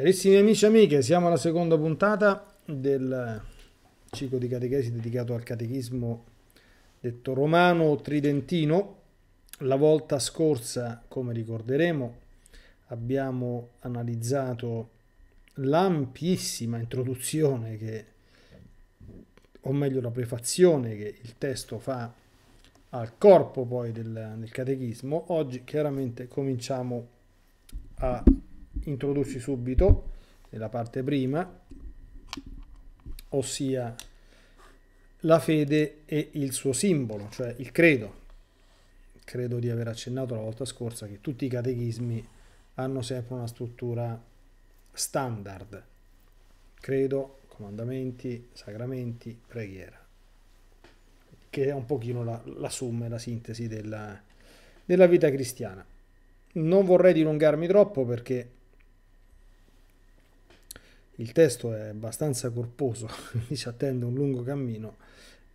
Carissimi amici e amiche, siamo alla seconda puntata del ciclo di catechesi dedicato al catechismo detto romano tridentino. La volta scorsa, come ricorderemo, abbiamo analizzato l'ampissima introduzione che, o meglio la prefazione che il testo fa al corpo poi del, del catechismo. Oggi chiaramente cominciamo a introdurci subito nella parte prima, ossia la fede e il suo simbolo, cioè il credo. Credo di aver accennato la volta scorsa che tutti i catechismi hanno sempre una struttura standard. Credo, comandamenti, sacramenti, preghiera, che è un pochino la, la summa e la sintesi della, della vita cristiana. Non vorrei dilungarmi troppo perché il testo è abbastanza corposo, quindi ci attende un lungo cammino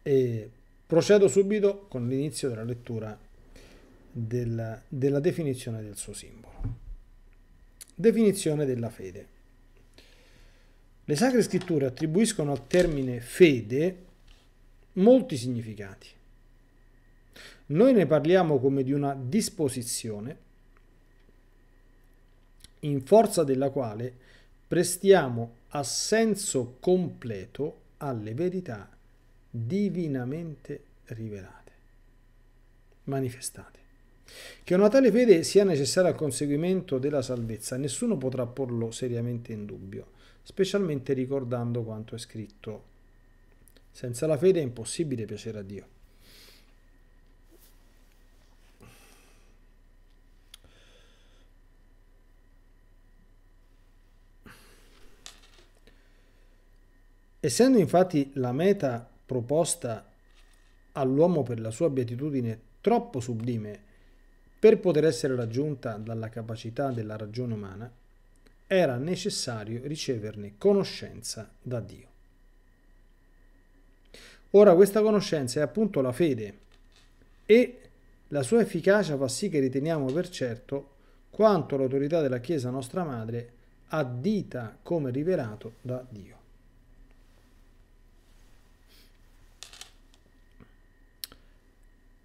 e procedo subito con l'inizio della lettura della, della definizione del suo simbolo. Definizione della fede. Le sacre scritture attribuiscono al termine fede molti significati. Noi ne parliamo come di una disposizione in forza della quale prestiamo assenso completo alle verità divinamente rivelate, manifestate. Che una tale fede sia necessaria al conseguimento della salvezza, nessuno potrà porlo seriamente in dubbio, specialmente ricordando quanto è scritto. Senza la fede è impossibile piacere a Dio. Essendo infatti la meta proposta all'uomo per la sua beatitudine troppo sublime per poter essere raggiunta dalla capacità della ragione umana, era necessario riceverne conoscenza da Dio. Ora questa conoscenza è appunto la fede e la sua efficacia fa sì che riteniamo per certo quanto l'autorità della Chiesa nostra Madre addita come rivelato da Dio.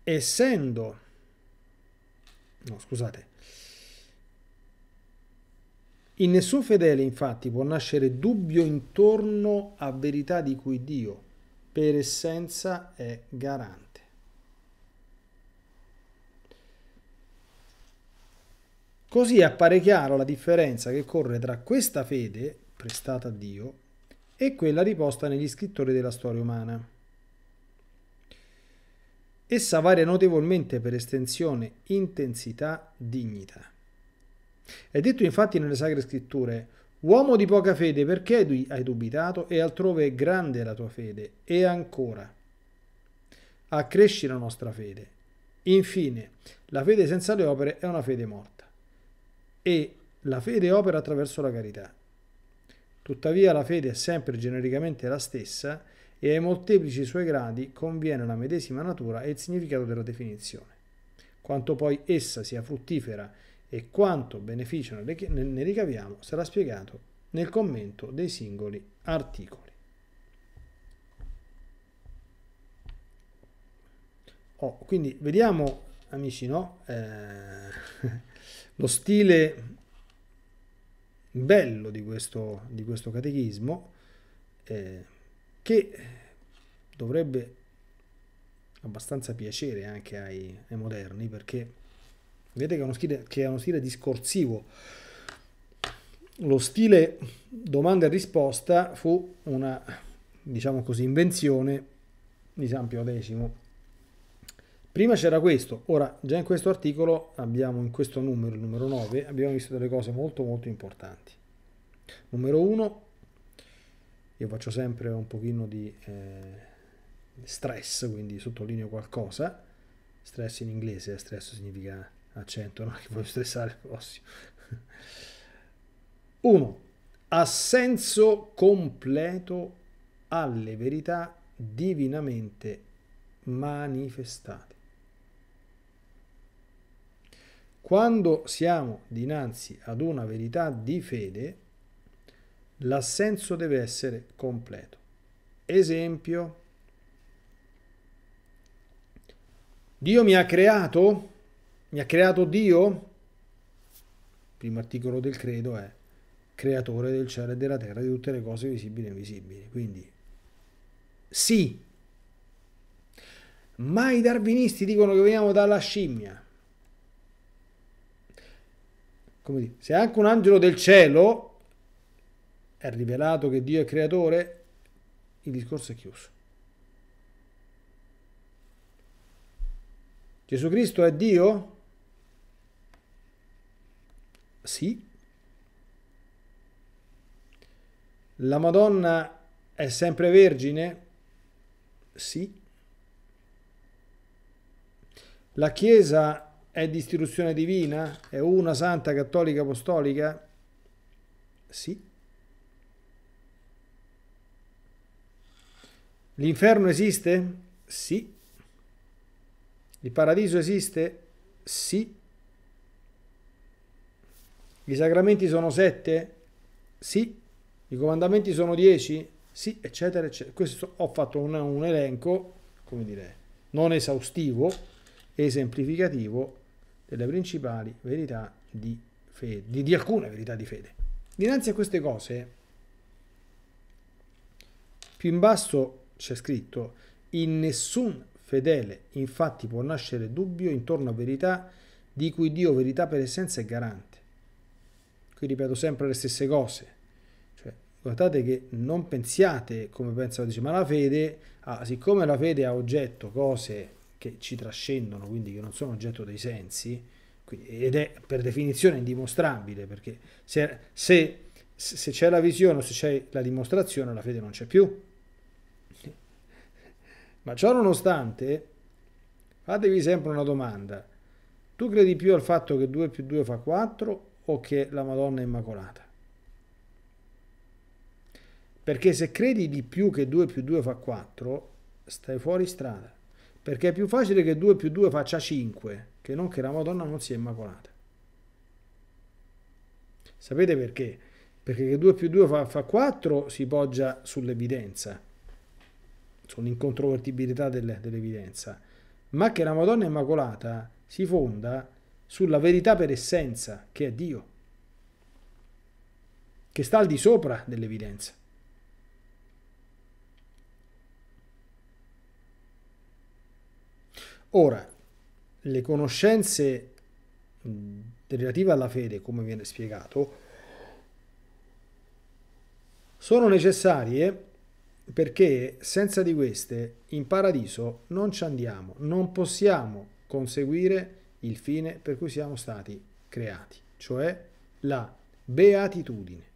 essendo, no scusate, in nessun fedele infatti può nascere dubbio intorno a verità di cui Dio per essenza è garante. Così appare chiaro la differenza che corre tra questa fede prestata a Dio e quella riposta negli scrittori della storia umana. Essa varia notevolmente per estensione, intensità, dignità. È detto infatti nelle Sacre Scritture, uomo di poca fede, perché hai dubitato e altrove è grande la tua fede? E ancora, accresci la nostra fede. Infine, la fede senza le opere è una fede morta. E la fede opera attraverso la carità. Tuttavia la fede è sempre genericamente la stessa, e ai molteplici suoi gradi conviene la medesima natura e il significato della definizione. Quanto poi essa sia fruttifera e quanto beneficio ne ricaviamo sarà spiegato nel commento dei singoli articoli. 8. quindi vediamo, amici, no? eh, lo stile bello di questo, di questo catechismo. Eh, che dovrebbe abbastanza piacere anche ai, ai moderni perché vedete che è, uno stile, che è uno stile discorsivo. Lo stile domanda e risposta fu una, diciamo così, invenzione di San Pio X. Prima c'era questo, ora già in questo articolo abbiamo, in questo numero, il numero 9, abbiamo visto delle cose molto molto importanti. Numero 1, io faccio sempre un pochino di eh, stress, quindi sottolineo qualcosa, stress in inglese, stress significa accento, no? che voglio stressare il prossimo. 1. Assenso completo alle verità divinamente manifestate. Quando siamo dinanzi ad una verità di fede, l'assenso deve essere completo. Esempio, Dio mi ha creato? Mi ha creato Dio? primo articolo del credo è creatore del cielo e della terra, di tutte le cose visibili e invisibili. Quindi sì, ma i darwinisti dicono che veniamo dalla scimmia. Come dire, se anche un angelo del cielo è rivelato che Dio è creatore, il discorso è chiuso. Gesù Cristo è Dio? Sì. La Madonna è sempre vergine? Sì. La Chiesa è di istituzione divina? È una santa cattolica apostolica? Sì. L'inferno esiste? Sì. Il paradiso esiste? Sì. I sacramenti sono sette? Sì. I comandamenti sono dieci? Sì, eccetera, eccetera. Questo ho fatto un, un elenco, come dire, non esaustivo, esemplificativo delle principali verità di fede, di, di alcune verità di fede. Dinanzi a queste cose, più in basso c'è scritto, in nessun fedele infatti può nascere dubbio intorno a verità di cui Dio verità per essenza è garante. Qui ripeto sempre le stesse cose. Cioè, guardate che non pensiate come pensano, dice, ma la fede, ah, siccome la fede ha oggetto cose che ci trascendono, quindi che non sono oggetto dei sensi, ed è per definizione indimostrabile, perché se, se, se c'è la visione o se c'è la dimostrazione, la fede non c'è più. Ma ciò nonostante, fatevi sempre una domanda. Tu credi più al fatto che 2 più 2 fa 4 o che la Madonna è immacolata? Perché se credi di più che 2 più 2 fa 4, stai fuori strada. Perché è più facile che 2 più 2 faccia 5 che non che la Madonna non sia immacolata. Sapete perché? Perché che 2 più 2 fa, fa 4 si poggia sull'evidenza sull'incontrovertibilità del, dell'evidenza, ma che la Madonna Immacolata si fonda sulla verità per essenza, che è Dio, che sta al di sopra dell'evidenza. Ora, le conoscenze relative alla fede, come viene spiegato, sono necessarie perché senza di queste in paradiso non ci andiamo, non possiamo conseguire il fine per cui siamo stati creati, cioè la beatitudine.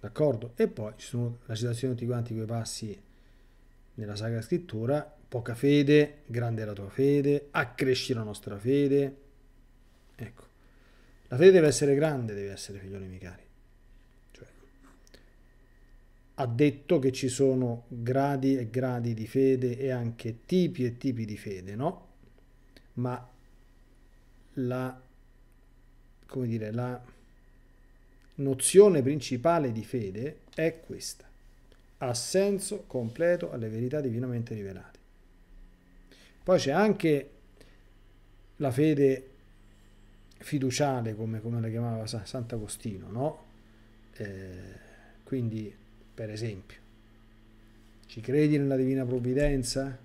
D'accordo? E poi ci sono la citazione di tutti quanti quei passi nella Sacra Scrittura, poca fede, grande è la tua fede, accresci la nostra fede, Ecco, la fede deve essere grande, deve essere figlioli miei cari. Cioè, ha detto che ci sono gradi e gradi di fede e anche tipi e tipi di fede, no? Ma la, come dire, la nozione principale di fede è questa. Assenso completo alle verità divinamente rivelate. Poi c'è anche la fede fiduciale, come, come la chiamava Sant'Agostino, no? Eh, quindi, per esempio, ci credi nella divina provvidenza?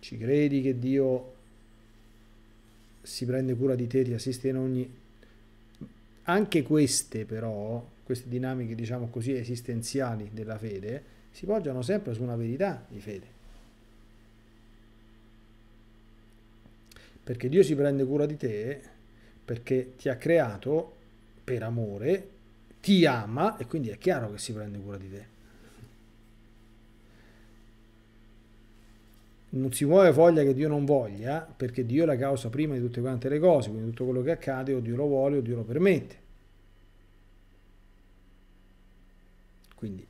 Ci credi che Dio si prende cura di te, ti assiste in ogni... Anche queste però, queste dinamiche diciamo così esistenziali della fede, si poggiano sempre su una verità di fede perché Dio si prende cura di te, perché ti ha creato per amore, ti ama e quindi è chiaro che si prende cura di te. non si muove voglia che Dio non voglia, perché Dio è la causa prima di tutte quante le cose, quindi tutto quello che accade o Dio lo vuole o Dio lo permette. Quindi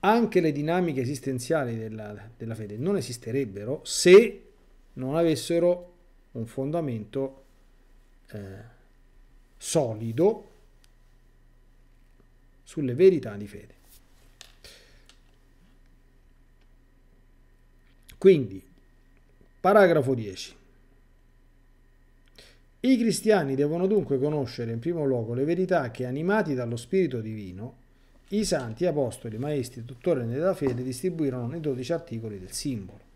anche le dinamiche esistenziali della, della fede non esisterebbero se non avessero un fondamento eh, solido sulle verità di fede. Quindi, paragrafo 10. I cristiani devono dunque conoscere in primo luogo le verità che, animati dallo Spirito Divino, i santi apostoli, maestri, tuttori della fede distribuirono nei dodici articoli del simbolo.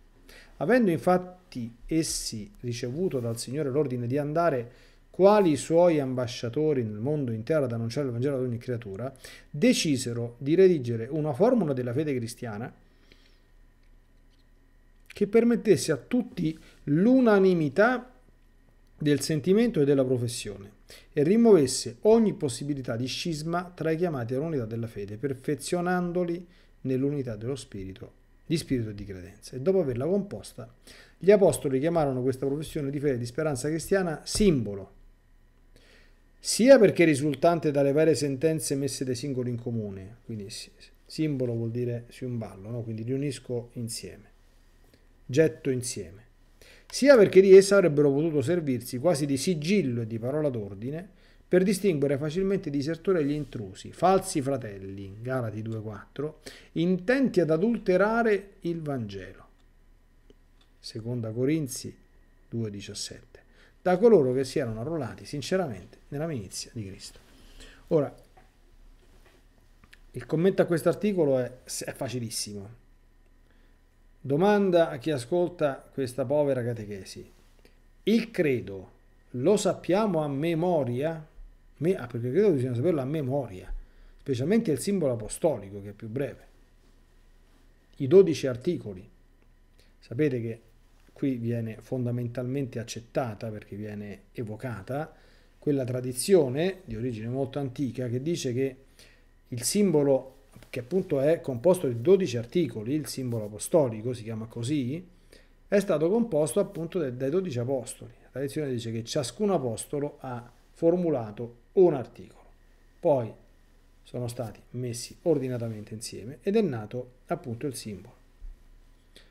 Avendo infatti essi ricevuto dal Signore l'ordine di andare quali suoi ambasciatori nel mondo intero ad annunciare il Vangelo ad ogni creatura, decisero di redigere una formula della fede cristiana che permettesse a tutti l'unanimità del sentimento e della professione e rimuovesse ogni possibilità di scisma tra i chiamati all'unità della fede, perfezionandoli nell'unità dello spirito di spirito e di credenza. E dopo averla composta, gli apostoli chiamarono questa professione di fede e di speranza cristiana simbolo, sia perché risultante dalle varie sentenze messe dai singoli in comune, quindi simbolo vuol dire si siumballo, no? quindi riunisco insieme, getto insieme, sia perché di essa avrebbero potuto servirsi quasi di sigillo e di parola d'ordine, per distinguere facilmente i disertori e gli intrusi, falsi fratelli, Galati 2.4, intenti ad adulterare il Vangelo, 2 Corinzi 2.17, da coloro che si erano arruolati sinceramente nella milizia di Cristo. Ora, il commento a questo articolo è, è facilissimo. Domanda a chi ascolta questa povera catechesi. Il credo lo sappiamo a memoria? Me, ah, perché credo bisogna saperlo a memoria, specialmente il simbolo apostolico che è più breve. I dodici articoli. Sapete che qui viene fondamentalmente accettata perché viene evocata quella tradizione di origine molto antica che dice che il simbolo che appunto è composto di 12 articoli, il simbolo apostolico si chiama così, è stato composto appunto dai 12 apostoli. La tradizione dice che ciascun apostolo ha formulato un articolo. Poi sono stati messi ordinatamente insieme ed è nato appunto il simbolo,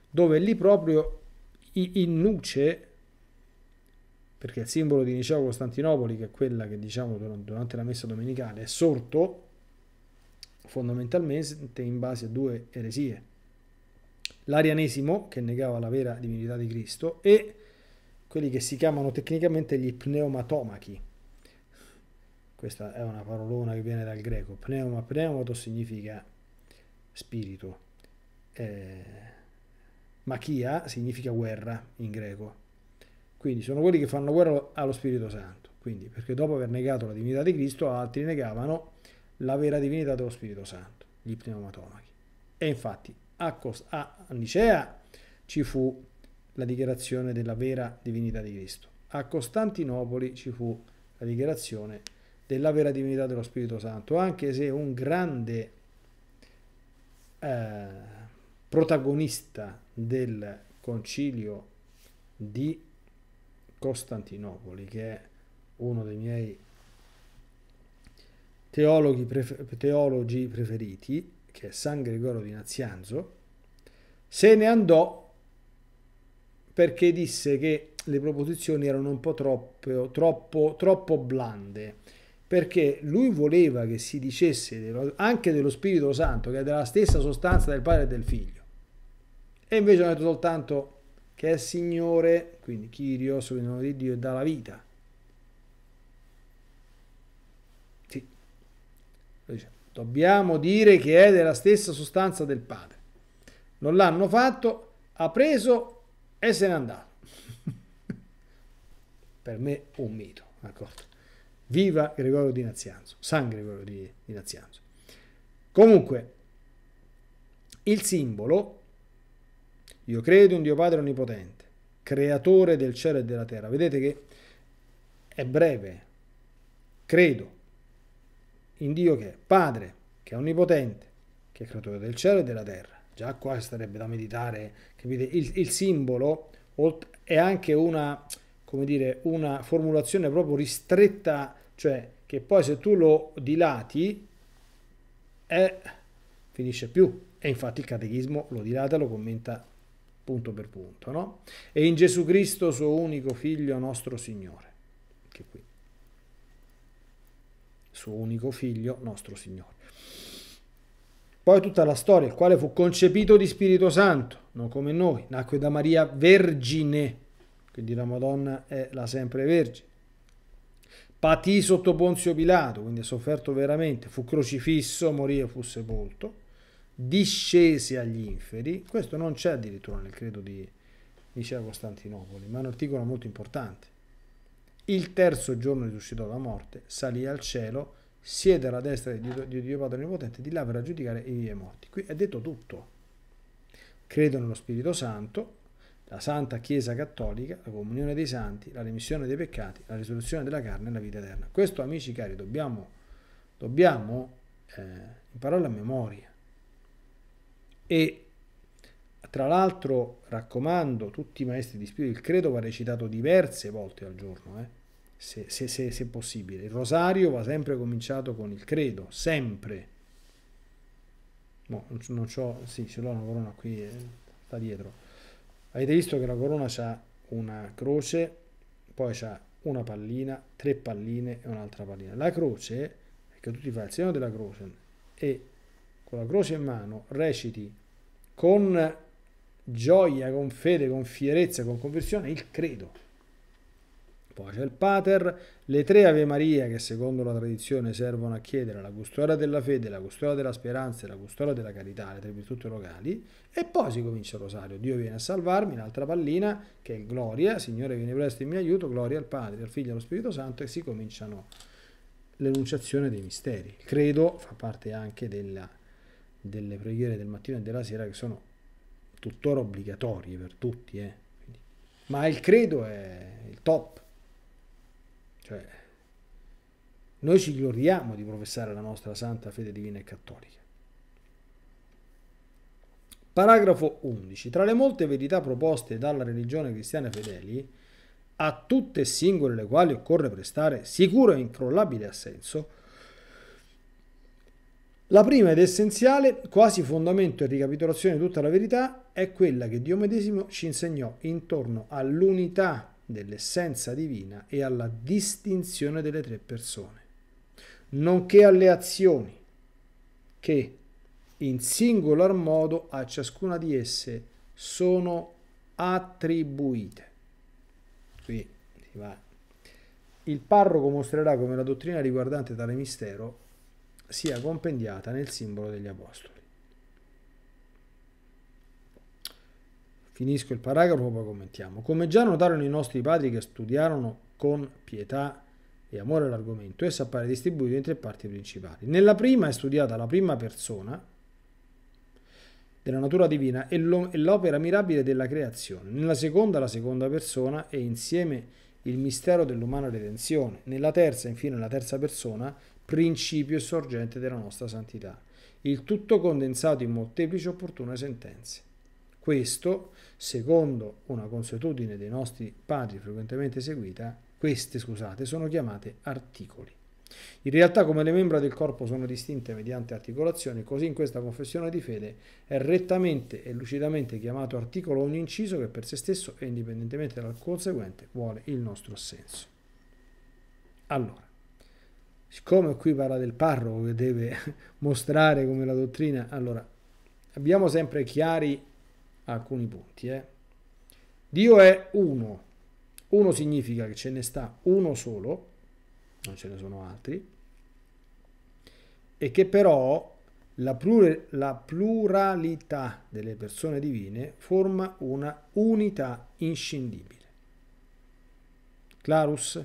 dove lì proprio in nuce, perché il simbolo di Niceo Costantinopoli, che è quella che diciamo durante la messa domenicale, è sorto fondamentalmente in base a due eresie. L'arianesimo, che negava la vera divinità di Cristo, e quelli che si chiamano tecnicamente gli pneumatomachi, questa è una parolona che viene dal greco, pneuma pneumato significa spirito, eh, machia significa guerra in greco, quindi sono quelli che fanno guerra allo Spirito Santo, quindi perché dopo aver negato la divinità di Cristo altri negavano la vera divinità dello Spirito Santo, gli pneumatomachi. E infatti a, Cos- a Nicea ci fu la dichiarazione della vera divinità di Cristo, a Costantinopoli ci fu la dichiarazione della vera divinità dello Spirito Santo, anche se un grande eh, protagonista del concilio di Costantinopoli, che è uno dei miei teologhi, prefer teologi preferiti, che è San Gregorio di Nazianzo, se ne andò perché disse che le proposizioni erano un po' troppo, troppo, troppo blande perché lui voleva che si dicesse anche dello Spirito Santo, che è della stessa sostanza del Padre e del Figlio. E invece hanno detto soltanto che è Signore, quindi Kyrios, quindi nome di Dio, e dà la vita. Sì. Dobbiamo dire che è della stessa sostanza del Padre. Non l'hanno fatto, ha preso e se n'è andato. per me un mito, d'accordo? Viva Gregorio di Nazianzo, San Gregorio di, di Nazianzo. Comunque, il simbolo, io credo in Dio Padre Onnipotente, creatore del cielo e della terra. Vedete che è breve, credo in Dio che è Padre, che è Onnipotente, che è creatore del cielo e della terra. Già qua starebbe da meditare, capite? Il, il simbolo è anche una, come dire, una formulazione proprio ristretta cioè che poi se tu lo dilati eh, finisce più. E infatti il catechismo lo dilata, lo commenta punto per punto, no? E in Gesù Cristo, suo unico figlio, nostro Signore. Che qui. Suo unico figlio, nostro Signore. Poi tutta la storia, il quale fu concepito di Spirito Santo, non come noi, nacque da Maria Vergine, quindi la Madonna è la sempre Vergine patì sotto Ponzio Pilato, quindi ha sofferto veramente, fu crocifisso, morì e fu sepolto, discese agli inferi, questo non c'è addirittura nel credo di Nicea Costantinopoli, ma è un articolo molto importante. Il terzo giorno risuscitò dalla morte, salì al cielo, siede alla destra di Dio, di Dio Padre Onnipotente, di là per giudicare i morti. Qui è detto tutto. Credo nello Spirito Santo, la Santa Chiesa Cattolica, la comunione dei santi, la remissione dei peccati, la risoluzione della carne e la vita eterna. Questo, amici cari, dobbiamo, dobbiamo eh, impararlo a memoria. E tra l'altro raccomando tutti i maestri di spirito, il credo va recitato diverse volte al giorno, eh, se, se, se, se possibile. Il rosario va sempre cominciato con il credo, sempre. No, non, non ho, sì, ce l'ho una corona qui, eh, sta dietro Avete visto che la corona ha una croce, poi ha una pallina, tre palline e un'altra pallina. La croce, che tu ti fai il segno della croce e con la croce in mano reciti con gioia, con fede, con fierezza, con conversione il credo. Poi c'è il Pater, le tre Ave Maria che secondo la tradizione servono a chiedere la custodia della fede, la custodia della speranza e la custodia della carità, le tre virtù locali, e poi si comincia il rosario. Dio viene a salvarmi, l'altra pallina che è Gloria, Signore viene presto in mio aiuto, gloria al Padre, al Figlio e allo Spirito Santo e si cominciano l'enunciazione dei misteri. Il credo fa parte anche della, delle preghiere del mattino e della sera che sono tuttora obbligatorie per tutti, eh. ma il credo è il top cioè, noi ci gloriamo di professare la nostra santa fede divina e cattolica. Paragrafo 11. Tra le molte verità proposte dalla religione cristiana fedeli, a tutte e singole le quali occorre prestare sicuro e incrollabile assenso, la prima ed essenziale, quasi fondamento e ricapitolazione di tutta la verità, è quella che Dio medesimo ci insegnò intorno all'unità dell'essenza divina e alla distinzione delle tre persone, nonché alle azioni che in singolar modo a ciascuna di esse sono attribuite. Qui si va. Il parroco mostrerà come la dottrina riguardante tale mistero sia compendiata nel simbolo degli apostoli. Finisco il paragrafo, poi commentiamo. Come già notarono i nostri padri che studiarono con pietà e amore l'argomento, esso appare distribuito in tre parti principali. Nella prima è studiata la prima persona della natura divina e l'opera mirabile della creazione. Nella seconda la seconda persona e insieme il mistero dell'umana redenzione. Nella terza, infine, la terza persona, principio e sorgente della nostra santità. Il tutto condensato in molteplici opportune sentenze. Questo secondo una consuetudine dei nostri padri frequentemente seguita, queste, scusate, sono chiamate articoli. In realtà come le membra del corpo sono distinte mediante articolazioni, così in questa confessione di fede è rettamente e lucidamente chiamato articolo ogni inciso che per se stesso e indipendentemente dal conseguente vuole il nostro assenso. Allora, siccome qui parla del parroco che deve mostrare come la dottrina, allora abbiamo sempre chiari alcuni punti. Eh. Dio è uno. Uno significa che ce ne sta uno solo, non ce ne sono altri, e che però la, plur la pluralità delle persone divine forma una unità inscindibile. Clarus?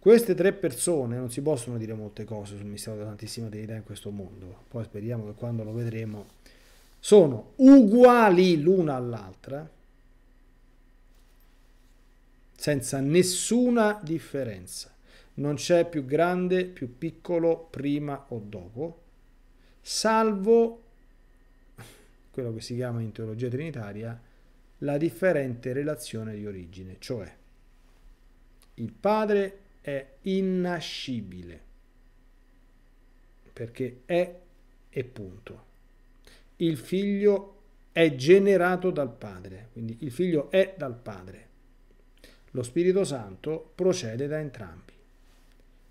Queste tre persone non si possono dire molte cose sul mistero della Santissima Deità in questo mondo, poi speriamo che quando lo vedremo sono uguali l'una all'altra, senza nessuna differenza. Non c'è più grande, più piccolo, prima o dopo, salvo quello che si chiama in teologia trinitaria la differente relazione di origine, cioè il padre è innascibile perché è e punto il figlio è generato dal Padre, quindi il figlio è dal Padre. Lo Spirito Santo procede da entrambi.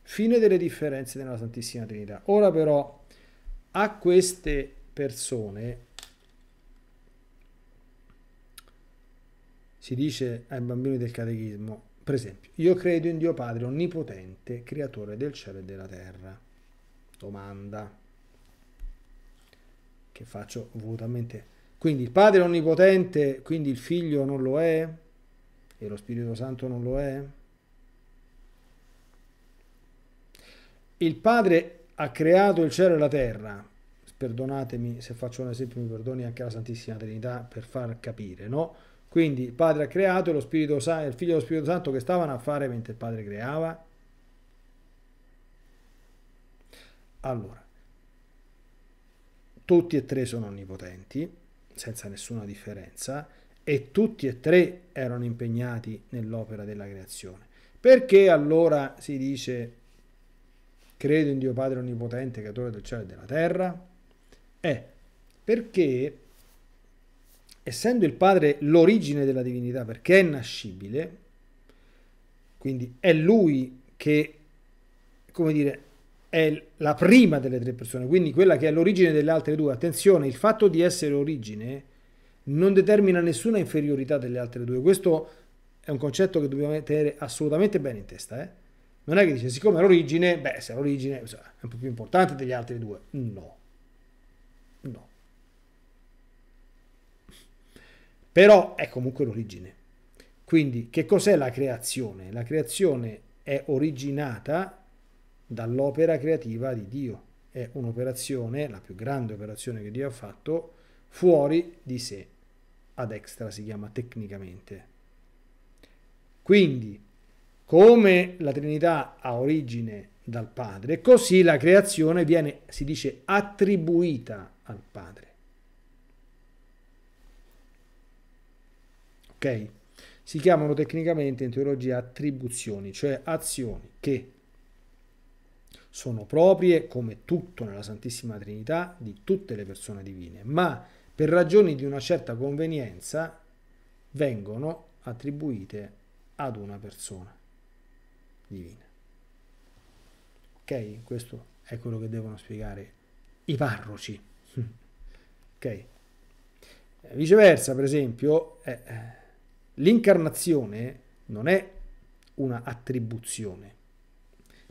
Fine delle differenze nella Santissima Trinità. Ora però a queste persone si dice ai bambini del catechismo, per esempio, io credo in Dio Padre onnipotente, creatore del cielo e della terra. Domanda che faccio volutamente. Quindi il Padre è onnipotente, quindi il Figlio non lo è e lo Spirito Santo non lo è. Il Padre ha creato il cielo e la terra. Perdonatemi se faccio un esempio, mi perdoni anche la Santissima Trinità per far capire, no? Quindi il Padre ha creato e lo Spirito Santo, il Figlio e lo Spirito Santo che stavano a fare mentre il Padre creava. Allora, tutti e tre sono onnipotenti, senza nessuna differenza, e tutti e tre erano impegnati nell'opera della creazione. Perché allora si dice credo in Dio Padre Onnipotente, creatore del cielo e della terra? Eh, perché essendo il Padre l'origine della divinità, perché è nascibile, quindi è Lui che, come dire, è la prima delle tre persone, quindi quella che è l'origine delle altre due. Attenzione, il fatto di essere origine non determina nessuna inferiorità delle altre due. Questo è un concetto che dobbiamo tenere assolutamente bene in testa. Eh? Non è che dice, siccome è l'origine, beh, se è l'origine è un po' più importante degli altri due. No. No. Però è comunque l'origine. Quindi, che cos'è la creazione? La creazione è originata dall'opera creativa di Dio. È un'operazione, la più grande operazione che Dio ha fatto, fuori di sé, ad extra si chiama tecnicamente. Quindi, come la Trinità ha origine dal Padre, così la creazione viene, si dice, attribuita al Padre. Ok? Si chiamano tecnicamente in teologia attribuzioni, cioè azioni che sono proprie, come tutto nella Santissima Trinità, di tutte le persone divine, ma per ragioni di una certa convenienza vengono attribuite ad una persona divina. Ok? Questo è quello che devono spiegare i parroci. ok? Viceversa, per esempio, eh, eh, l'incarnazione non è una attribuzione,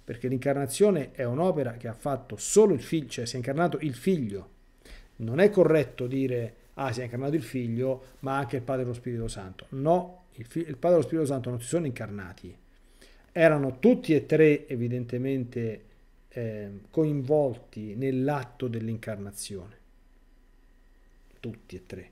perché l'incarnazione è un'opera che ha fatto solo il figlio, cioè si è incarnato il figlio. Non è corretto dire, ah, si è incarnato il figlio, ma anche il Padre e lo Spirito Santo. No, il, il Padre e lo Spirito Santo non si sono incarnati. Erano tutti e tre evidentemente eh, coinvolti nell'atto dell'incarnazione. Tutti e tre.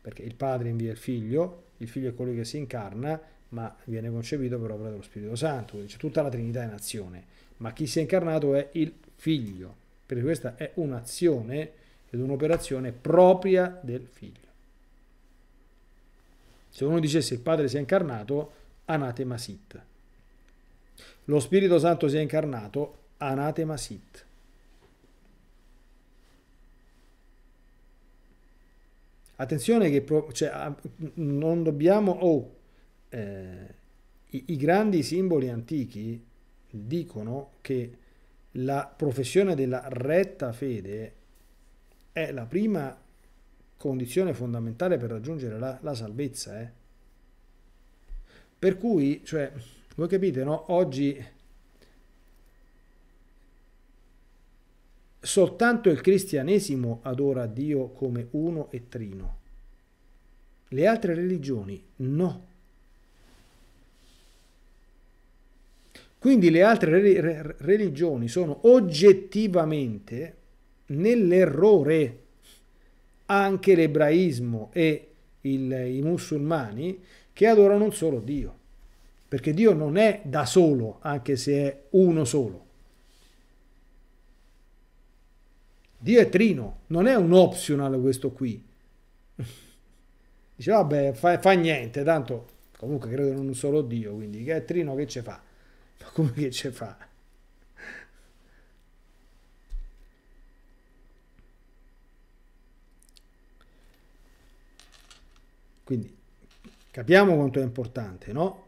Perché il Padre invia il figlio, il figlio è colui che si incarna, ma viene concepito per opera dello Spirito Santo, quindi c'è tutta la Trinità in azione, ma chi si è incarnato è il Figlio, perché questa è un'azione ed un'operazione propria del Figlio. Se uno dicesse il Padre si è incarnato, anatema sit. Lo Spirito Santo si è incarnato, anatema sit. Attenzione che cioè, non dobbiamo... Oh, eh, i, i grandi simboli antichi dicono che la professione della retta fede è la prima condizione fondamentale per raggiungere la, la salvezza. Eh. Per cui, cioè, voi capite, no? Oggi soltanto il cristianesimo adora Dio come uno e trino. Le altre religioni no. Quindi le altre religioni sono oggettivamente nell'errore. Anche l'ebraismo e il, i musulmani che adorano un solo Dio. Perché Dio non è da solo, anche se è uno solo. Dio è trino, non è un optional questo qui. Dice, vabbè, fa, fa niente, tanto comunque credono in un solo Dio, quindi che è trino che ce fa? Ma come che ce fa? Quindi capiamo quanto è importante, no?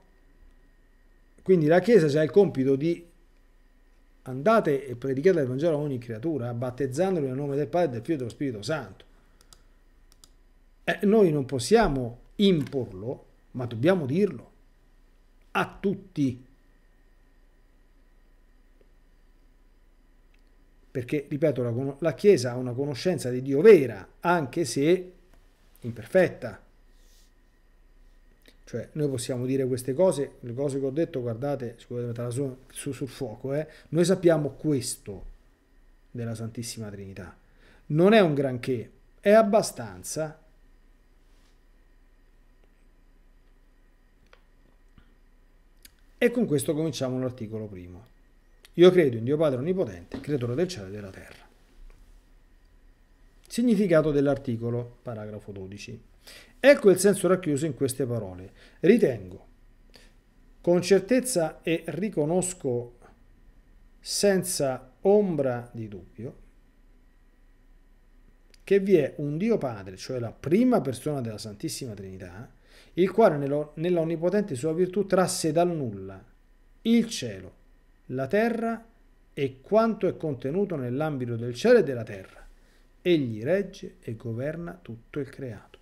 Quindi la Chiesa si ha il compito di andate e predicate il Vangelo a ogni creatura, battezzandoli nel nome del Padre, del Figlio e dello Spirito Santo. Eh, noi non possiamo imporlo, ma dobbiamo dirlo a tutti. perché, ripeto, la, la Chiesa ha una conoscenza di Dio vera, anche se imperfetta. Cioè, noi possiamo dire queste cose, le cose che ho detto, guardate, scusate, su, su, sul fuoco, eh. noi sappiamo questo della Santissima Trinità. Non è un granché, è abbastanza. E con questo cominciamo l'articolo primo. Io credo in Dio Padre Onnipotente, creatore del cielo e della terra. Significato dell'articolo, paragrafo 12. Ecco il senso racchiuso in queste parole. Ritengo con certezza e riconosco senza ombra di dubbio che vi è un Dio Padre, cioè la prima persona della Santissima Trinità, il quale nell'onnipotente sua virtù trasse dal nulla il cielo, la terra e quanto è contenuto nell'ambito del cielo e della terra. Egli regge e governa tutto il creato.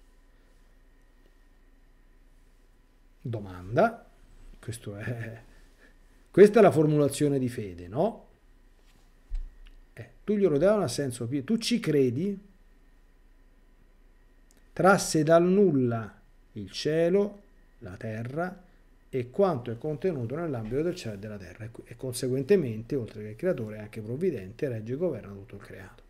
Domanda, questo è, questa è la formulazione di fede, no? Eh, Tullio Rodeano ha senso, tu ci credi? Trasse dal nulla il cielo, la terra, e quanto è contenuto nell'ambito del cielo e della terra e conseguentemente, oltre che il creatore, anche provvidente, regge e governa tutto il creato.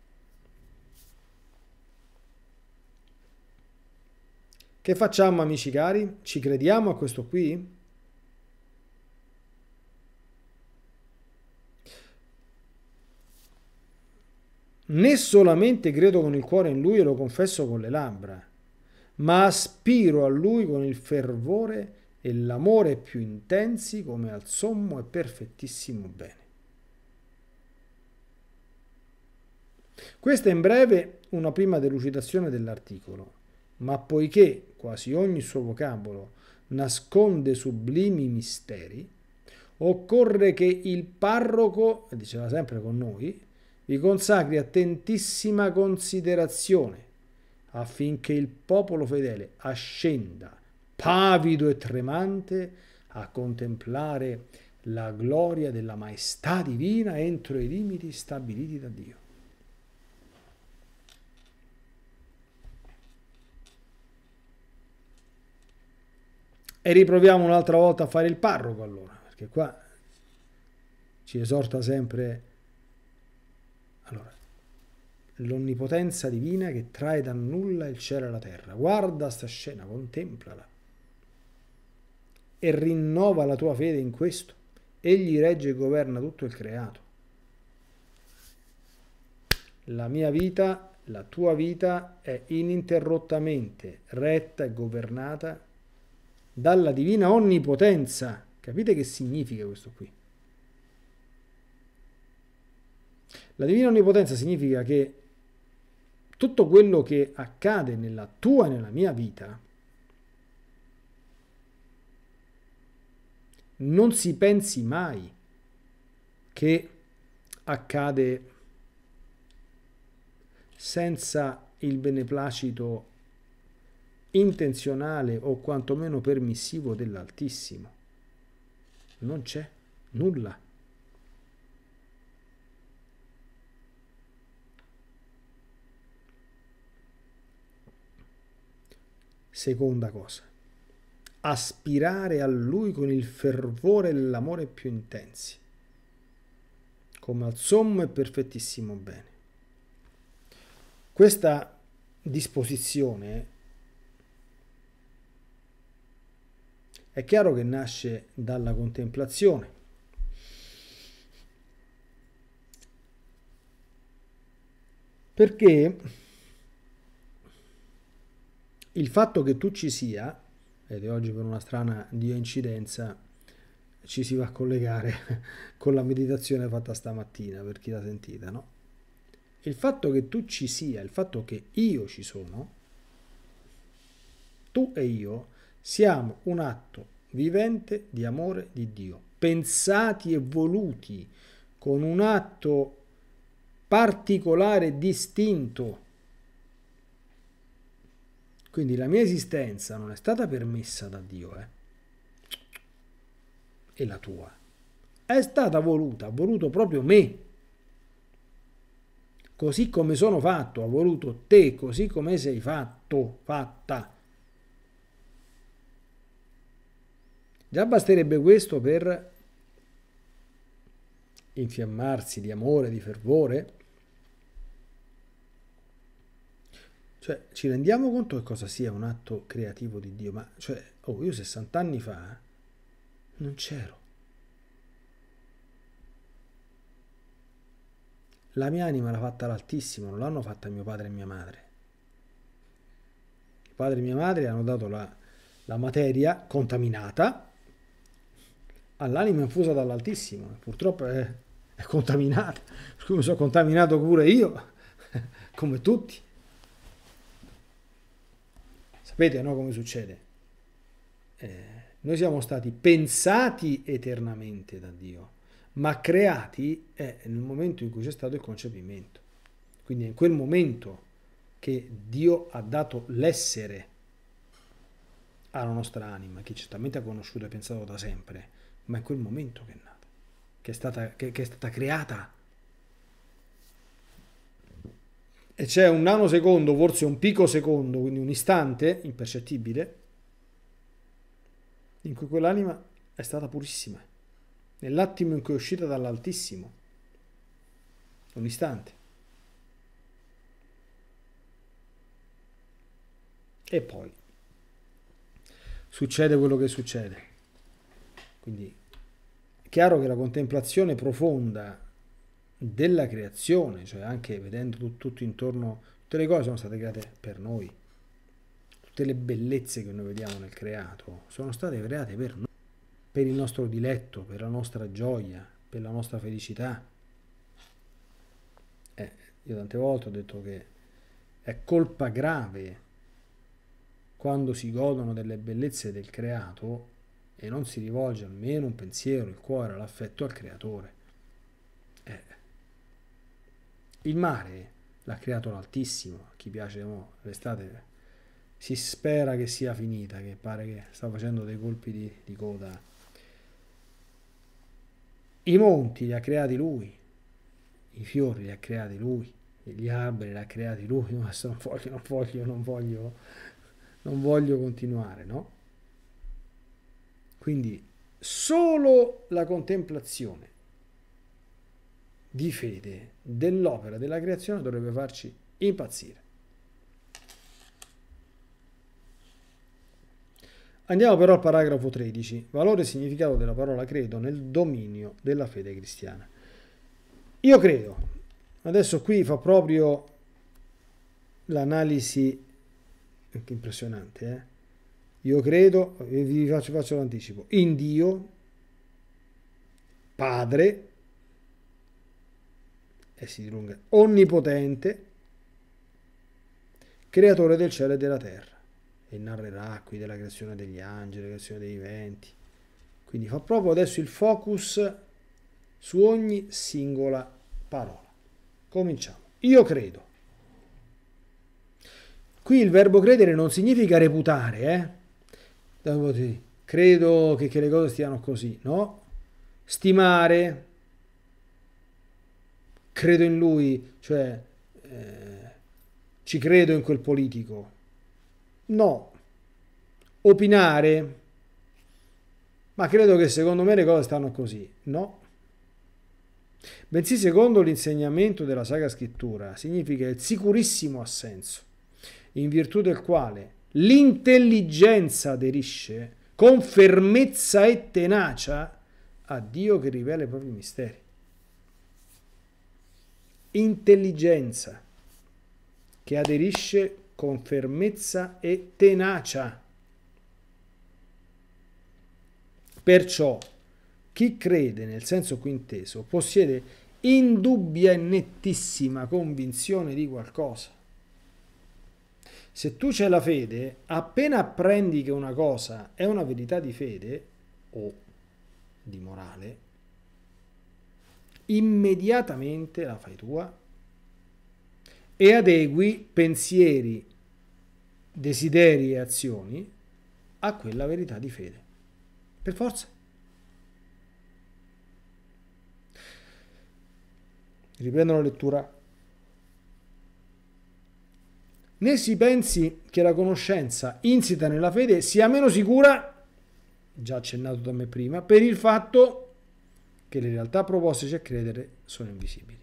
Che facciamo amici cari? Ci crediamo a questo qui? Né solamente credo con il cuore in lui e lo confesso con le labbra, ma aspiro a lui con il fervore e l'amore più intensi come al sommo e perfettissimo bene. Questa è in breve una prima delucidazione dell'articolo, ma poiché quasi ogni suo vocabolo nasconde sublimi misteri, occorre che il parroco, diceva sempre con noi, vi consacri attentissima considerazione affinché il popolo fedele ascenda pavido e tremante, a contemplare la gloria della maestà divina entro i limiti stabiliti da Dio. E riproviamo un'altra volta a fare il parroco allora, perché qua ci esorta sempre allora, l'onnipotenza divina che trae da nulla il cielo e la terra. Guarda sta scena, contemplala e rinnova la tua fede in questo. Egli regge e governa tutto il creato. La mia vita, la tua vita è ininterrottamente retta e governata dalla divina onnipotenza. Capite che significa questo qui? La divina onnipotenza significa che tutto quello che accade nella tua e nella mia vita non si pensi mai che accade senza il beneplacito intenzionale o quantomeno permissivo dell'Altissimo. Non c'è nulla. Seconda cosa aspirare a Lui con il fervore e l'amore più intensi, come al sommo e perfettissimo bene. Questa disposizione è chiaro che nasce dalla contemplazione. Perché il fatto che tu ci sia ed oggi per una strana dioincidenza ci si va a collegare con la meditazione fatta stamattina per chi l'ha sentita, no? Il fatto che tu ci sia, il fatto che io ci sono, tu e io siamo un atto vivente di amore di Dio, pensati e voluti con un atto particolare, distinto, quindi la mia esistenza non è stata permessa da Dio, eh? E la tua. È stata voluta, ha voluto proprio me. Così come sono fatto, ha voluto te, così come sei fatto, fatta. Già basterebbe questo per infiammarsi di amore, di fervore Cioè, ci rendiamo conto che cosa sia un atto creativo di Dio? Ma, cioè, oh, io 60 anni fa eh, non c'ero. La mia anima l'ha fatta l'Altissimo, non l'hanno fatta mio padre e mia madre. Mio padre e mia madre hanno dato la, la materia contaminata all'anima infusa dall'Altissimo. Purtroppo è, è contaminata, per sono contaminato pure io, come tutti. Sapete no, come succede? Eh, noi siamo stati pensati eternamente da Dio, ma creati eh, nel momento in cui c'è stato il concepimento. Quindi è in quel momento che Dio ha dato l'essere alla nostra anima, che certamente ha conosciuto e pensato da sempre, ma è quel momento che è nata, che è stata, che, che è stata creata e c'è un nanosecondo, forse un picosecondo, quindi un istante impercettibile, in cui quell'anima è stata purissima, nell'attimo in cui è uscita dall'Altissimo, un istante. E poi succede quello che succede. Quindi è chiaro che la contemplazione profonda della creazione, cioè anche vedendo tutto, tutto intorno, tutte le cose sono state create per noi, tutte le bellezze che noi vediamo nel creato sono state create per noi, per il nostro diletto, per la nostra gioia, per la nostra felicità. Eh, io tante volte ho detto che è colpa grave quando si godono delle bellezze del creato e non si rivolge almeno un pensiero, il cuore, l'affetto al creatore. Il mare l'ha creato l'Altissimo, a chi piace mo, l'estate si spera che sia finita, che pare che sta facendo dei colpi di, di coda. I monti li ha creati lui, i fiori li ha creati lui, gli alberi li ha creati lui, ma se non voglio, non voglio, non voglio, non voglio continuare, no? Quindi solo la contemplazione di fede dell'opera della creazione dovrebbe farci impazzire. Andiamo però al paragrafo 13, valore e significato della parola credo nel dominio della fede cristiana. Io credo, adesso qui fa proprio l'analisi, anche eh, impressionante, eh? io credo, vi faccio, faccio l'anticipo, in Dio, Padre e eh si dilunga, onnipotente, creatore del cielo e della terra. E narrerà qui della creazione degli angeli, della creazione dei venti. Quindi fa proprio adesso il focus su ogni singola parola. Cominciamo. Io credo. Qui il verbo credere non significa reputare, eh? Credo che, che le cose stiano così, no? Stimare, credo in lui, cioè eh, ci credo in quel politico. No, opinare, ma credo che secondo me le cose stanno così, no. Bensì secondo l'insegnamento della Sacra Scrittura significa il sicurissimo assenso, in virtù del quale l'intelligenza aderisce con fermezza e tenacia a Dio che rivela i propri misteri intelligenza, che aderisce con fermezza e tenacia. Perciò chi crede nel senso quinteso possiede indubbia e nettissima convinzione di qualcosa. Se tu c'è la fede, appena apprendi che una cosa è una verità di fede o di morale, immediatamente la fai tua e adegui pensieri, desideri e azioni a quella verità di fede. Per forza. Riprendo la lettura. Né si pensi che la conoscenza insita nella fede sia meno sicura, già accennato da me prima, per il fatto che che le realtà proposteci a credere sono invisibili.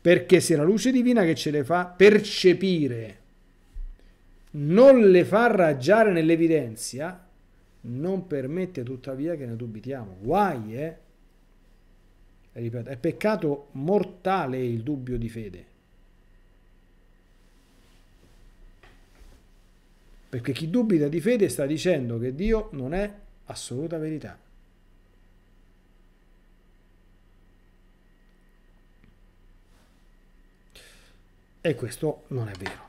Perché se la luce divina che ce le fa percepire non le fa raggiare nell'evidenza, non permette tuttavia che ne dubitiamo. Guai, eh? Ripeto, è peccato mortale il dubbio di fede. Perché chi dubita di fede sta dicendo che Dio non è assoluta verità. E questo non è vero.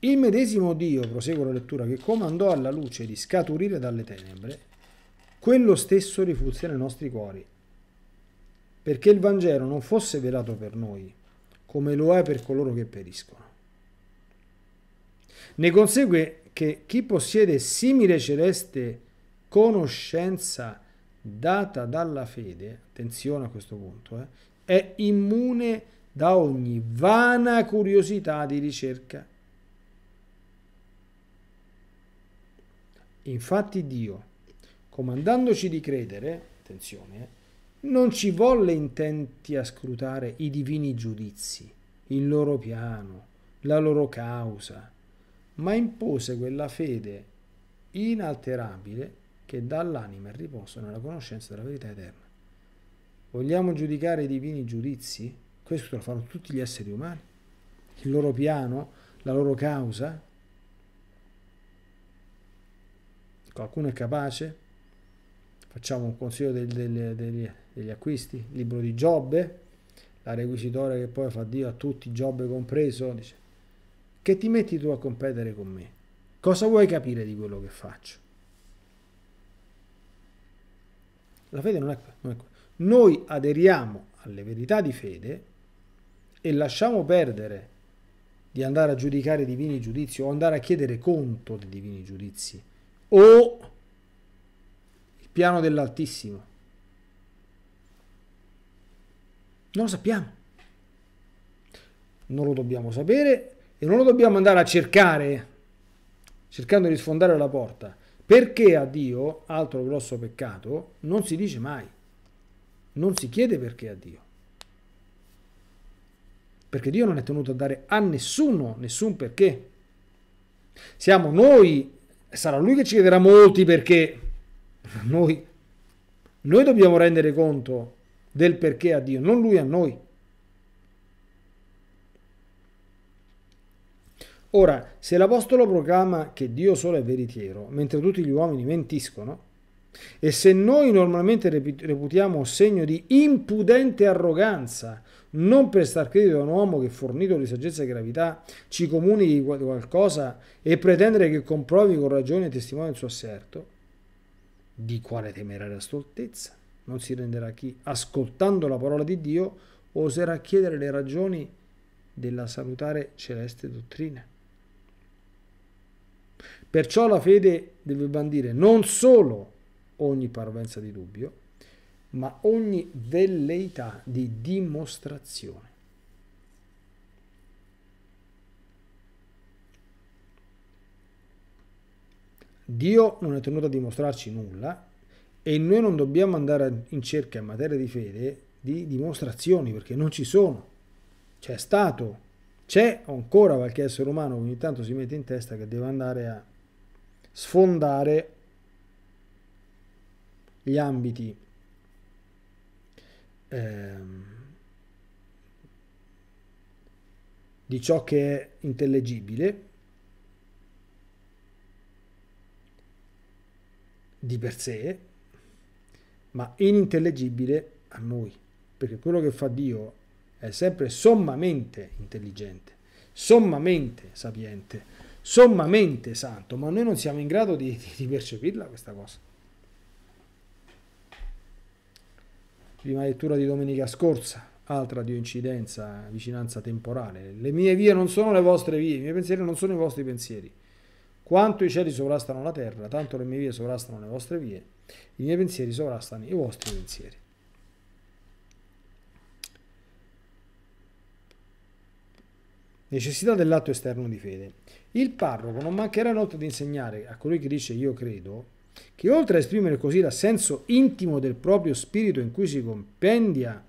Il medesimo Dio, prosegue la lettura, che comandò alla luce di scaturire dalle tenebre, quello stesso rifulse nei nostri cuori, perché il Vangelo non fosse velato per noi, come lo è per coloro che periscono. Ne consegue che chi possiede simile celeste conoscenza data dalla fede, attenzione a questo punto, eh, è immune da ogni vana curiosità di ricerca. Infatti Dio, comandandoci di credere, attenzione, eh, non ci volle intenti a scrutare i divini giudizi, il loro piano, la loro causa, ma impose quella fede inalterabile che dà all'anima il riposo nella conoscenza della verità eterna. Vogliamo giudicare i divini giudizi? Questo lo fanno tutti gli esseri umani. Il loro piano, la loro causa? Qualcuno è capace? Facciamo un consiglio degli del, degli acquisti, il libro di Giobbe, la requisitoria che poi fa Dio a tutti, Giobbe compreso, dice, che ti metti tu a competere con me? Cosa vuoi capire di quello che faccio? La fede non è, non Noi aderiamo alle verità di fede e lasciamo perdere di andare a giudicare i divini giudizi o andare a chiedere conto dei divini giudizi o il piano dell'Altissimo Non lo sappiamo. Non lo dobbiamo sapere e non lo dobbiamo andare a cercare, cercando di sfondare la porta. Perché a Dio, altro grosso peccato, non si dice mai. Non si chiede perché a Dio. Perché Dio non è tenuto a dare a nessuno nessun perché. Siamo noi, sarà Lui che ci chiederà molti perché. Noi, noi dobbiamo rendere conto del perché a Dio, non lui a noi. Ora, se l'Apostolo proclama che Dio solo è veritiero, mentre tutti gli uomini mentiscono, e se noi normalmente reputiamo segno di impudente arroganza non prestar credito a un uomo che fornito di saggezza e gravità ci comunichi qualcosa e pretendere che comprovi con ragione e testimoni il suo asserto, di quale temeraria stoltezza? non si renderà chi, ascoltando la parola di Dio, oserà chiedere le ragioni della salutare celeste dottrina. Perciò la fede deve bandire non solo ogni parvenza di dubbio, ma ogni velleità di dimostrazione. Dio non è tenuto a dimostrarci nulla, e noi non dobbiamo andare in cerca in materia di fede di dimostrazioni perché non ci sono. C'è stato, c'è ancora qualche essere umano che ogni tanto si mette in testa che deve andare a sfondare gli ambiti ehm, di ciò che è intellegibile di per sé ma inintellegibile a noi, perché quello che fa Dio è sempre sommamente intelligente, sommamente sapiente, sommamente santo, ma noi non siamo in grado di, di percepirla questa cosa. Prima lettura di domenica scorsa, altra di incidenza, vicinanza temporale. Le mie vie non sono le vostre vie, i miei pensieri non sono i vostri pensieri. Quanto i cieli sovrastano la terra, tanto le mie vie sovrastano le vostre vie i miei pensieri sovrastano i vostri pensieri. Necessità dell'atto esterno di fede. Il parroco non mancherà inoltre di insegnare a colui che dice io credo, che oltre a esprimere così l'assenso intimo del proprio spirito in cui si compendia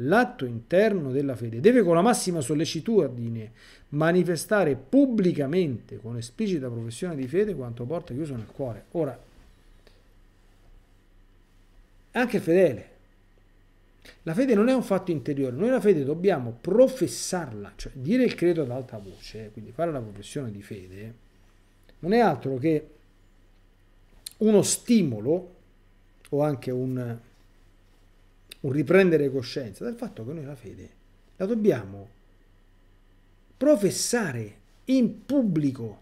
l'atto interno della fede, deve con la massima sollecitudine manifestare pubblicamente con esplicita professione di fede quanto porta chiuso nel cuore. Ora, anche fedele. La fede non è un fatto interiore, noi la fede dobbiamo professarla, cioè dire il credo ad alta voce, quindi fare una professione di fede, non è altro che uno stimolo o anche un, un riprendere coscienza del fatto che noi la fede la dobbiamo professare in pubblico,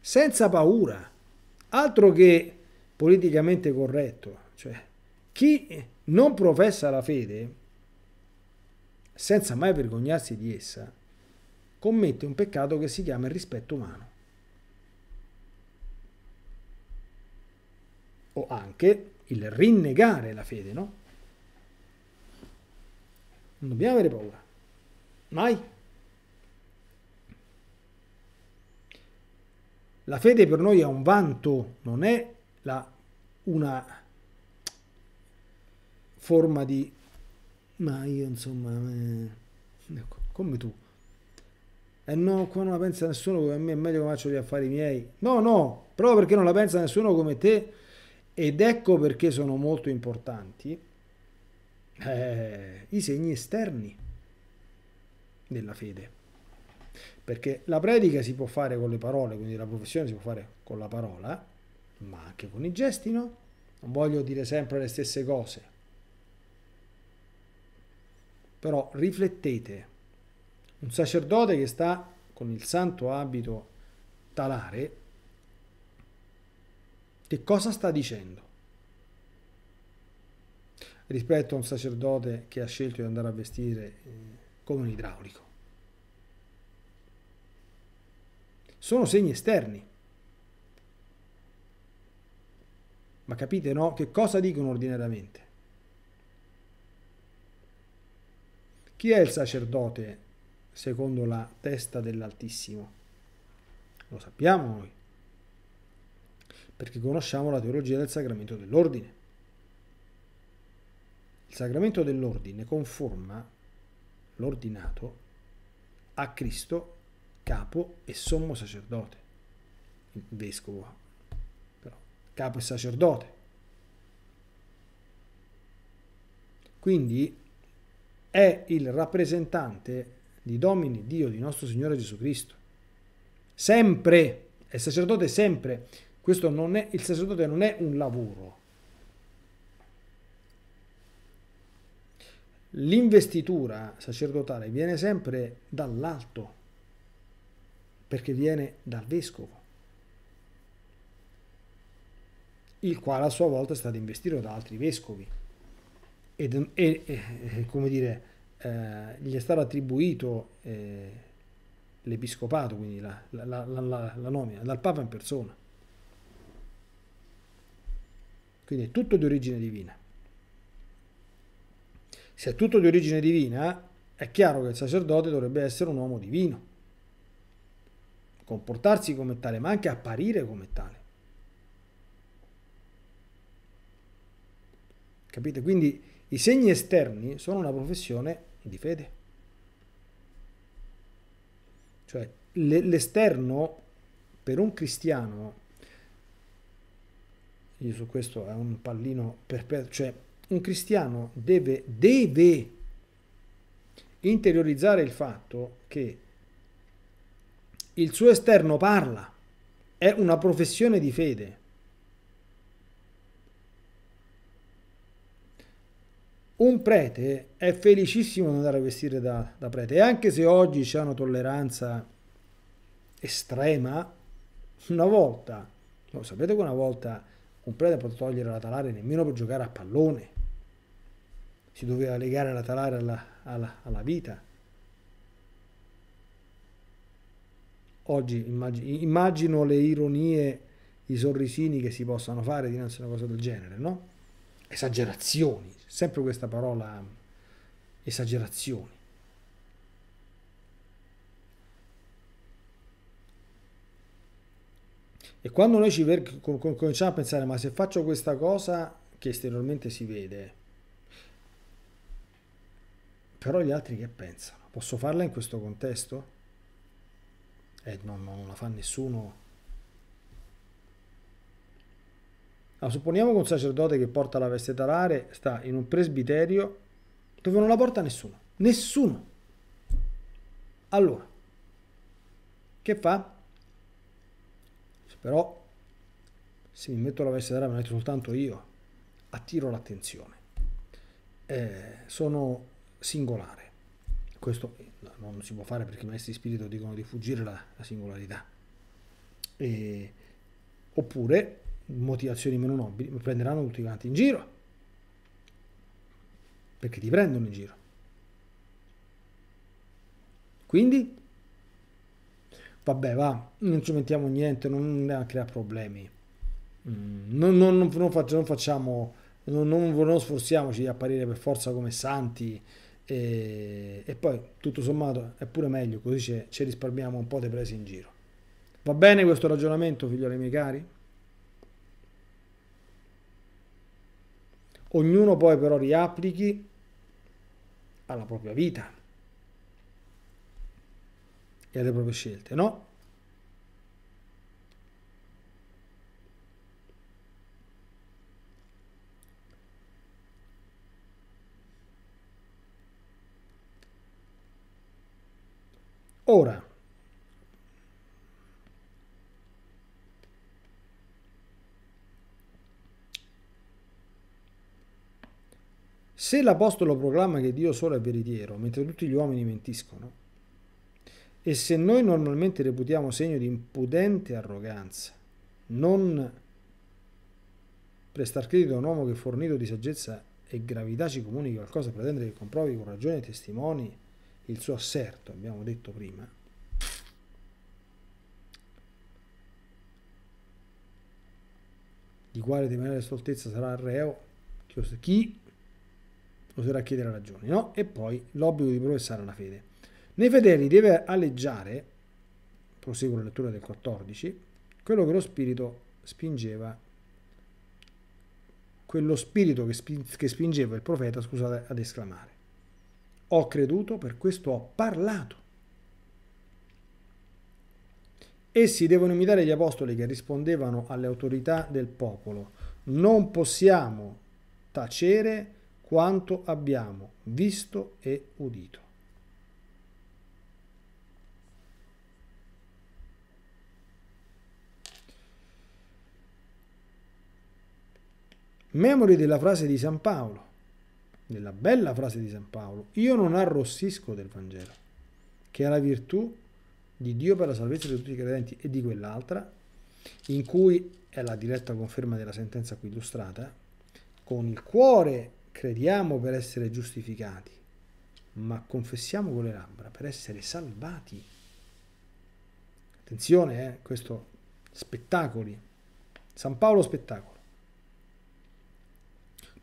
senza paura Altro che politicamente corretto. Cioè, chi non professa la fede, senza mai vergognarsi di essa, commette un peccato che si chiama il rispetto umano. O anche il rinnegare la fede, no? Non dobbiamo avere paura. Mai. La fede per noi è un vanto, non è la, una forma di... ma io insomma... Eh, ecco, come tu. E eh no, qua non la pensa nessuno come me, è meglio che faccio gli affari miei. No, no, proprio perché non la pensa nessuno come te ed ecco perché sono molto importanti eh, i segni esterni della fede. Perché la predica si può fare con le parole, quindi la professione si può fare con la parola, ma anche con i gesti, no? Non voglio dire sempre le stesse cose. Però riflettete, un sacerdote che sta con il santo abito talare, che cosa sta dicendo? Rispetto a un sacerdote che ha scelto di andare a vestire eh, come un idraulico. sono segni esterni. Ma capite, no? Che cosa dicono ordinariamente? Chi è il sacerdote secondo la testa dell'Altissimo? Lo sappiamo noi, perché conosciamo la teologia del sacramento dell'ordine. Il sacramento dell'ordine conforma l'ordinato a Cristo capo e sommo sacerdote. vescovo, però, capo e sacerdote. Quindi è il rappresentante di Domini Dio, di nostro Signore Gesù Cristo. Sempre, è sacerdote sempre. Questo non è, il sacerdote non è un lavoro. L'investitura sacerdotale viene sempre dall'alto, perché viene dal vescovo, il quale a sua volta è stato investito da altri vescovi e, e, e come dire, eh, gli è stato attribuito eh, l'episcopato, quindi la, la, la, la nomina, dal Papa in persona. Quindi è tutto di origine divina. Se è tutto di origine divina, è chiaro che il sacerdote dovrebbe essere un uomo divino comportarsi come tale, ma anche apparire come tale. Capite? Quindi i segni esterni sono una professione di fede. Cioè l'esterno per un cristiano, io su questo è un pallino perpetuo, cioè un cristiano deve, deve interiorizzare il fatto che il suo esterno parla, è una professione di fede. Un prete è felicissimo di andare a vestire da, da prete e anche se oggi c'è una tolleranza estrema, una volta, lo sapete che una volta un prete poteva togliere la talare nemmeno per giocare a pallone, si doveva legare la talare alla, alla, alla vita. oggi immagino, immagino le ironie, i sorrisini che si possano fare dinanzi a una cosa del genere, no? Esagerazioni, sempre questa parola esagerazioni. E quando noi ci ver- cominciamo a pensare, ma se faccio questa cosa che esteriormente si vede, però gli altri che pensano? Posso farla in questo contesto? eh, non, non la fa nessuno. No, supponiamo che un sacerdote che porta la veste talare sta in un presbiterio dove non la porta nessuno. Nessuno. Allora, che fa? Però se mi metto la veste me la metto soltanto io, attiro l'attenzione. Eh, sono singolare. Questo non si può fare perché i maestri di spirito dicono di fuggire la, la singolarità. E, oppure motivazioni meno nobili, mi prenderanno tutti quanti in giro, perché ti prendono in giro. Quindi, vabbè, va, non ci mettiamo niente, non a creare problemi. Mm, non, non, non, facciamo, non, non, non sforziamoci di apparire per forza come santi, e, e, poi tutto sommato è pure meglio, così ci risparmiamo un po' di presi in giro. Va bene questo ragionamento, figlioli miei cari? Ognuno poi però riapplichi alla propria vita e alle proprie scelte, no? Ora, se l'Apostolo proclama che Dio solo è veritiero, mentre tutti gli uomini mentiscono, e se noi normalmente reputiamo segno di impudente arroganza, non prestar credito a un uomo che fornito di saggezza e gravità ci comunica qualcosa, pretendere che comprovi con ragione testimoni il suo asserto, abbiamo detto prima, di quale temerare stoltezza sarà il reo, chi oserà chiedere ragioni, no? E poi l'obbligo di professare la fede. Nei fedeli deve alleggiare, proseguo la lettura del 14, quello che lo spirito spingeva, quello spirito che, spingeva il profeta, scusate, ad esclamare. Ho creduto, per questo ho parlato. Essi devono imitare gli apostoli che rispondevano alle autorità del popolo. Non possiamo tacere quanto abbiamo visto e udito. Memori della frase di San Paolo nella bella frase di San Paolo, io non arrossisco del Vangelo, che è la virtù di Dio per la salvezza di tutti i credenti e di quell'altra, in cui è la diretta conferma della sentenza qui illustrata, con il cuore crediamo per essere giustificati, ma confessiamo con le labbra per essere salvati. Attenzione, eh, questo spettacoli. San Paolo spettacolo.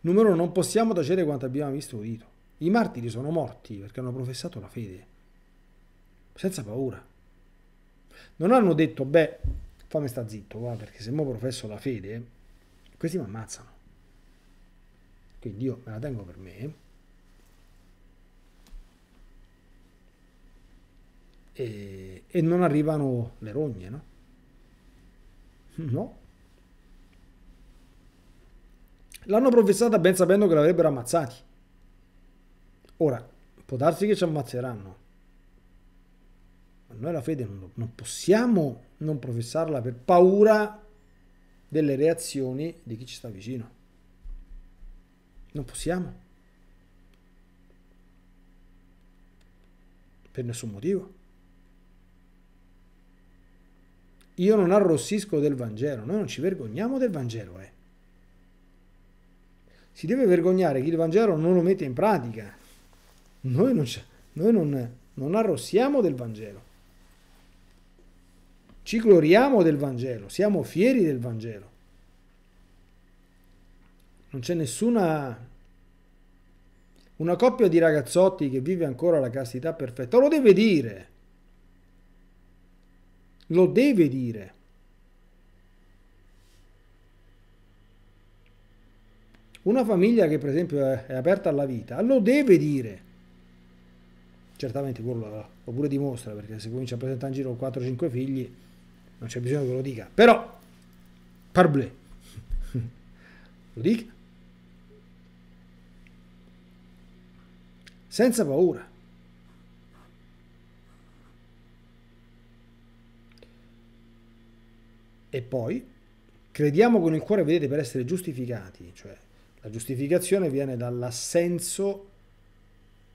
Numero uno, non possiamo tacere quanto abbiamo visto e udito. I martiri sono morti perché hanno professato la fede, senza paura. Non hanno detto, beh, fammi sta zitto, qua, perché se mo professo la fede, questi mi ammazzano. Quindi io me la tengo per me. E, e non arrivano le rogne, no? No, L'hanno professata ben sapendo che l'avrebbero ammazzati. Ora, può darsi che ci ammazzeranno. Ma noi la fede non, non possiamo non professarla per paura delle reazioni di chi ci sta vicino. Non possiamo. Per nessun motivo. Io non arrossisco del Vangelo, noi non ci vergogniamo del Vangelo, eh. Si deve vergognare chi il Vangelo non lo mette in pratica. Noi non, noi non, non arrossiamo del Vangelo. Ci gloriamo del Vangelo, siamo fieri del Vangelo. Non c'è nessuna... Una coppia di ragazzotti che vive ancora la castità perfetta lo deve dire. Lo deve dire. Una famiglia che per esempio è aperta alla vita lo deve dire. Certamente quello lo pure dimostra perché se comincia a presentare in giro 4-5 figli non c'è bisogno che lo dica. Però, parbleu, lo dica. Senza paura. E poi crediamo con il cuore, vedete, per essere giustificati, cioè la giustificazione viene dall'assenso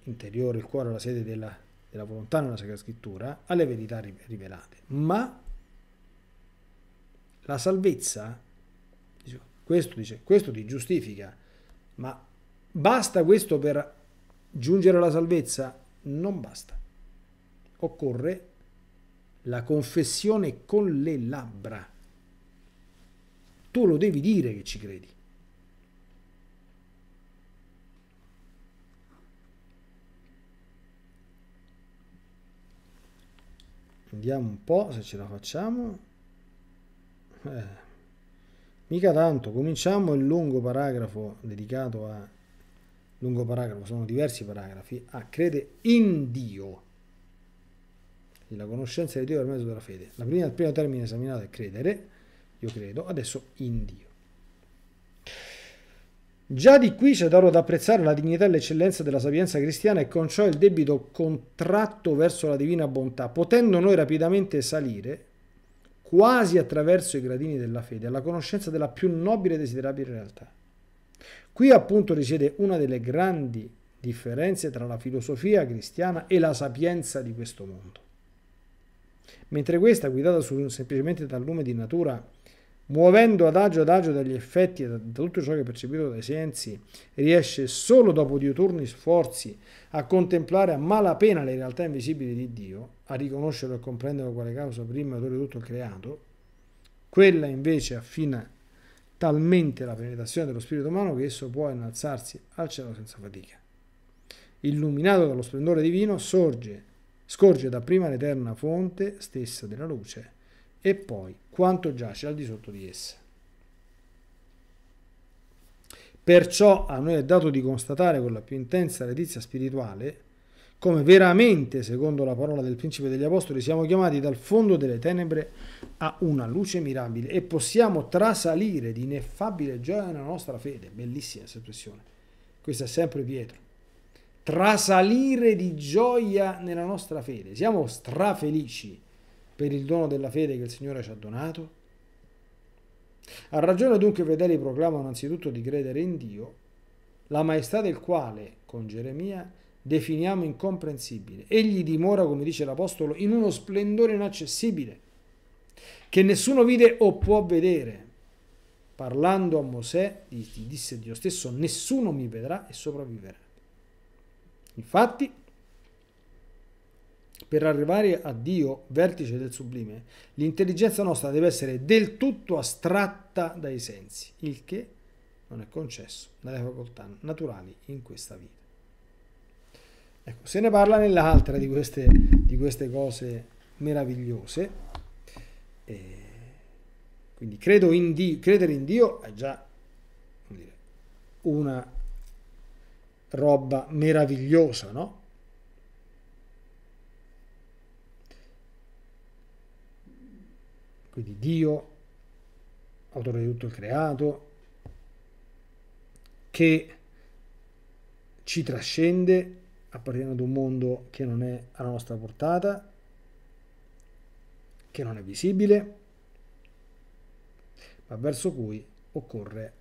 interiore, il cuore, la sede della, della volontà nella Sacra Scrittura, alle verità rivelate. Ma la salvezza, questo, dice, questo ti giustifica, ma basta questo per giungere alla salvezza? Non basta. Occorre la confessione con le labbra. Tu lo devi dire che ci credi. Vediamo un po' se ce la facciamo. Eh. Mica tanto, cominciamo il lungo paragrafo dedicato a... Lungo paragrafo, sono diversi paragrafi. A ah, crede in Dio. La conoscenza di Dio per mezzo della fede. La prima, il primo termine esaminato è credere, io credo, adesso in Dio. Già di qui c'è d'oro ad apprezzare la dignità e l'eccellenza della sapienza cristiana e con ciò il debito contratto verso la divina bontà, potendo noi rapidamente salire, quasi attraverso i gradini della fede, alla conoscenza della più nobile e desiderabile realtà. Qui appunto risiede una delle grandi differenze tra la filosofia cristiana e la sapienza di questo mondo. Mentre questa, guidata su, semplicemente dal lume di natura, muovendo adagio adagio dagli effetti e da tutto ciò che è percepito dai sensi, riesce solo dopo diuturni sforzi a contemplare a malapena le realtà invisibili di Dio, a riconoscere e comprendere quale causa prima e dopo tutto creato, quella invece affina talmente la penetrazione dello spirito umano che esso può innalzarsi al cielo senza fatica. Illuminato dallo splendore divino, sorge, scorge dapprima l'eterna fonte stessa della luce e poi quanto giace al di sotto di essa. Perciò a noi è dato di constatare con la più intensa letizia spirituale come veramente, secondo la parola del principe degli apostoli, siamo chiamati dal fondo delle tenebre a una luce mirabile e possiamo trasalire di ineffabile gioia nella nostra fede. Bellissima questa espressione. Questa è sempre Pietro. Trasalire di gioia nella nostra fede. Siamo strafelici per il dono della fede che il Signore ci ha donato? Ha ragione dunque i fedeli proclamano innanzitutto di credere in Dio, la maestà del quale, con Geremia, definiamo incomprensibile. Egli dimora, come dice l'Apostolo, in uno splendore inaccessibile, che nessuno vide o può vedere. Parlando a Mosè, gli disse Dio stesso, nessuno mi vedrà e sopravviverà. Infatti, per arrivare a Dio, vertice del sublime, l'intelligenza nostra deve essere del tutto astratta dai sensi, il che non è concesso dalle facoltà naturali in questa vita. Ecco, se ne parla nell'altra di queste, di queste cose meravigliose. E quindi in Dio, credere in Dio è già dire, una roba meravigliosa, no? quindi Dio, autore di tutto il creato, che ci trascende appartenendo ad un mondo che non è alla nostra portata, che non è visibile, ma verso cui occorre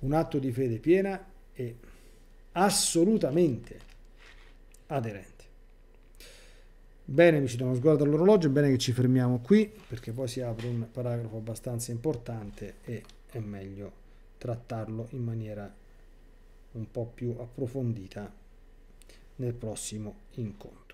un atto di fede piena e assolutamente aderente. Bene, mi ci do uno sguardo all'orologio, bene che ci fermiamo qui perché poi si apre un paragrafo abbastanza importante e è meglio trattarlo in maniera un po' più approfondita nel prossimo incontro.